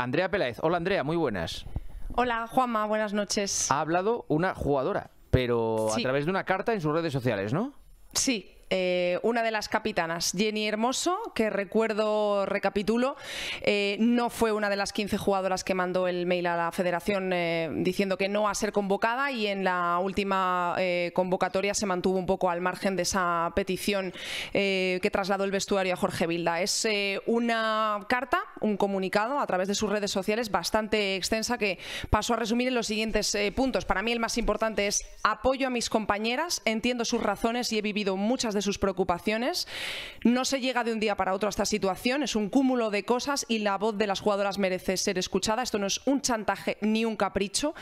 Andrea Peláez. Hola Andrea, muy buenas. Hola Juanma, buenas noches. Ha hablado una jugadora, pero a través de una carta en sus redes sociales, ¿no? Sí, eh, una de las capitanas, Jenny Hermoso, que recuerdo, recapitulo, eh, no fue una de las 15 jugadoras que mandó el mail a la federación eh, diciendo que no a ser convocada y en la última convocatoria se mantuvo un poco al margen de esa petición que trasladó el vestuario a Jorge Vilda. Es una carta, un comunicado a través de sus redes sociales bastante extensa que pasó a resumir en los siguientes puntos. Para mí el más importante es apoyo a mis compañeras, entiendo sus razones y he vivido muchas de sus preocupaciones. No se llega de un día para otro a esta situación, es un cúmulo de cosas y la voz de las jugadoras merece ser escuchada. Esto no es un chantaje ni un capricho.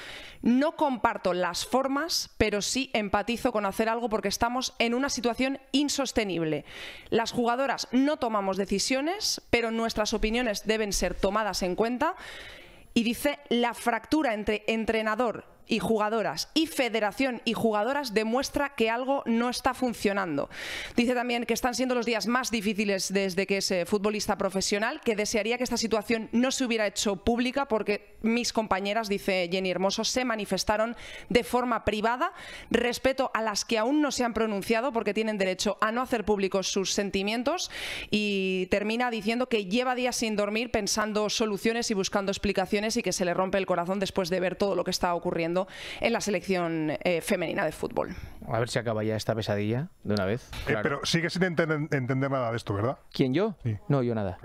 No comparto las formas, pero sí empatizo con hacer algo porque estamos en una situación insostenible. Las jugadoras no tomamos decisiones, pero nuestras opiniones deben ser tomadas en cuenta. Y dice, la fractura entre entrenador y jugadoras y federación y jugadoras demuestra que algo no está funcionando. Dice también que están siendo los días más difíciles desde que es futbolista profesional, que desearía que esta situación no se hubiera hecho pública porque mis compañeras, dice Jenny Hermoso, se manifestaron de forma privada respecto a las que aún no se han pronunciado porque tienen derecho a no hacer públicos sus sentimientos y termina diciendo que lleva días sin dormir pensando soluciones y buscando explicaciones y que se le rompe el corazón después de ver todo lo que está ocurriendo en la selección eh, femenina de fútbol. A ver si acaba ya esta pesadilla de una vez. Eh, pero sigue sin entender nada de esto, ¿verdad? ¿Quién yo? No, yo nada.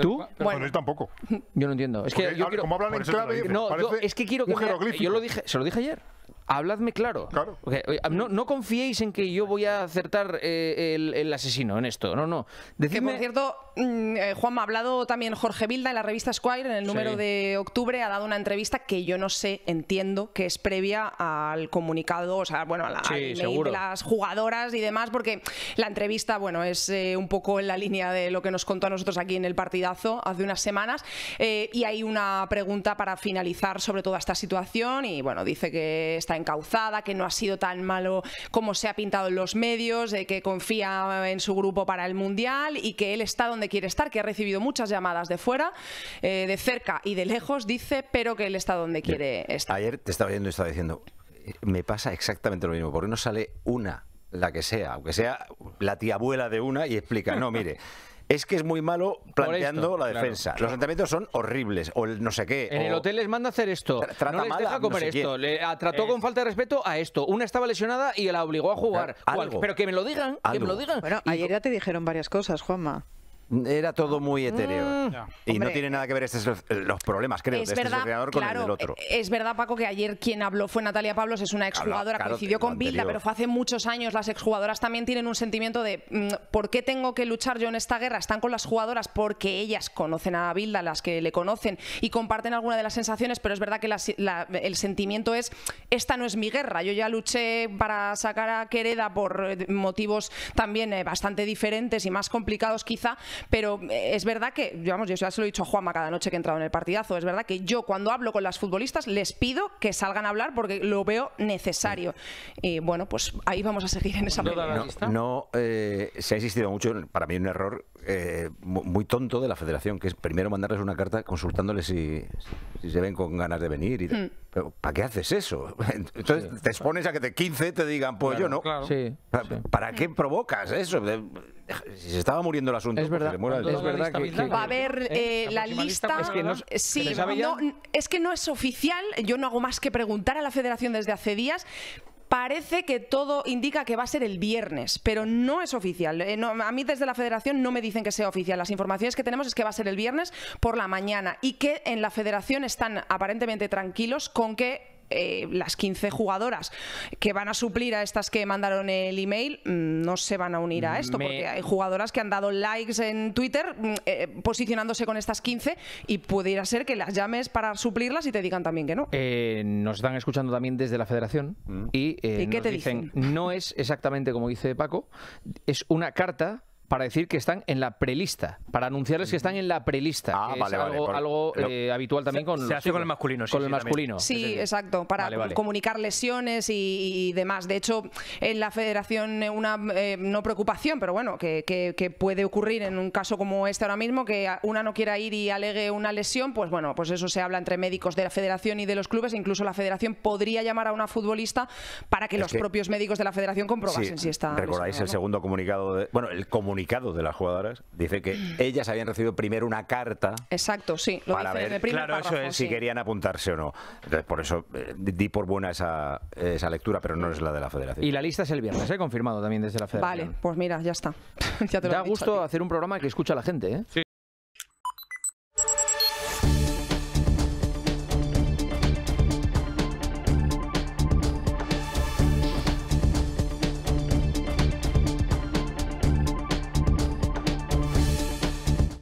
¿Tú? Eh, pero bueno, yo tampoco. Yo no entiendo. Es que yo quiero... como hablan en clave, no, yo, es que quiero que un me... jeroglífico. Yo lo dije, se lo dije ayer habladme claro. Ah, no, no, confiéis en que yo voy a acertar eh, el, asesino en esto. No, no. por cierto, mm, eh, Juan me ha hablado también Jorge Vilda en la revista Squire, en el número de octubre, ha dado una entrevista que yo no sé, entiendo, que es previa al comunicado, o sea, bueno, a la, de las jugadoras y demás, porque la entrevista, bueno, es eh, un poco en la línea de lo que nos contó a nosotros aquí en el partidazo hace unas semanas. y hay una pregunta para finalizar sobre toda esta situación y bueno, dice que está encauzada, que no ha sido tan malo como se ha pintado en los medios, de que confía en su grupo para el Mundial y que él está donde quiere estar, que ha recibido muchas llamadas de fuera, eh, de cerca y de lejos, dice, pero que él está donde quiere estar. Ayer te estaba viendo y estaba diciendo, me pasa exactamente lo mismo, porque no sale una, la que sea, aunque sea la tía abuela de una, y explica, no, mire es que es muy malo planteando la defensa. Los entrenamientos son horribles, o no sé qué. En el hotel les manda hacer esto. no comer esto. Le trató eh. con falta de respeto a esto. Una estaba lesionada y la obligó a jugar. Pero que me lo digan, que me lo digan. Bueno, ayer ya te dijeron varias cosas, Juanma. Era todo muy etéreo. Mm. y no tiene nada que ver estos, los problemas, creo, de este con el del otro. Eh, es verdad, Paco, que ayer quien habló fue Natalia Pablos, es una exjugadora, que coincidió con Bilda, pero fue hace muchos años. Las exjugadoras también tienen un sentimiento de mm, ¿por qué tengo que luchar yo en esta guerra? Están con las jugadoras porque ellas conocen a Bilda, las que le conocen, y comparten alguna de las sensaciones, pero es verdad que el sentimiento es esta no es mi guerra. Yo ya luché para sacar a Quereda por eh, motivos también eh, bastante diferentes y más complicados quizá, pero eh, es verdad que, vamos, yo ya se lo he dicho a Juanma cada noche que he entrado en el partidazo, es verdad que yo cuando hablo con las futbolistas les pido que salgan a hablar porque lo veo necesario. Y bueno, pues ahí vamos a seguir en esa plataforma. No, eh, se ha insistido mucho, para mí un error eh, muy tonto de la federación, que es primero mandarles una carta consultándoles si, si se ven con ganas de venir. Y mm. Pero ¿para qué haces eso? Entonces te expones a que te 15 te digan, pues yo no. Claro. ¿Para, qué mm. provocas eso? si se estaba muriendo el asunto, es pues verdad, que, va a haber ¿Eh? Eh, la, lista. Pues sí, es que no es oficial. Yo no hago más que preguntar a la Federación desde hace días, Parece que todo indica que va a ser el viernes, pero no es oficial. Eh, a mí desde la federación no me dicen que sea oficial. Las informaciones que tenemos es que va a ser el viernes por la mañana y que en la federación están aparentemente tranquilos con que eh, las 15 jugadoras que van a suplir a estas que mandaron el email mm, no se van a unir a esto, porque hay jugadoras que han dado likes en Twitter mm, eh, posicionándose con estas 15 y pudiera ser que las llames para suplirlas y te digan también que no. Eh, nos están escuchando también desde la federación mm. y, te dicen, no es exactamente como dice Paco, es una carta para decir que están en la prelista, para anunciarles que están en la prelista. Ah, es algo, eh, habitual también con hace el masculino, sí, el masculino. Sí, exacto, para comunicar lesiones y, demás. De hecho, en la Federación eh, una eh, no preocupación, pero bueno, que, puede ocurrir en un caso como este ahora mismo que una no quiera ir y alegue una lesión, pues bueno, pues eso se habla entre médicos de la Federación y de los clubes. Incluso la Federación podría llamar a una futbolista para que los propios médicos de la Federación comprobasen si está. Recordáis el segundo comunicado, bueno, el comunicado de las jugadoras, dice que ellas habían recibido primero una carta. Exacto, sí. Lo ver, claro, eso es si querían apuntarse o no. por eso eh, di por buena esa, esa lectura, pero no es la de la Federación. Y la lista es el viernes, he ¿eh? confirmado también desde la Federación. Vale, pues mira, ya está. ya te da gusto hacer un programa que escucha a la gente. ¿eh? Sí.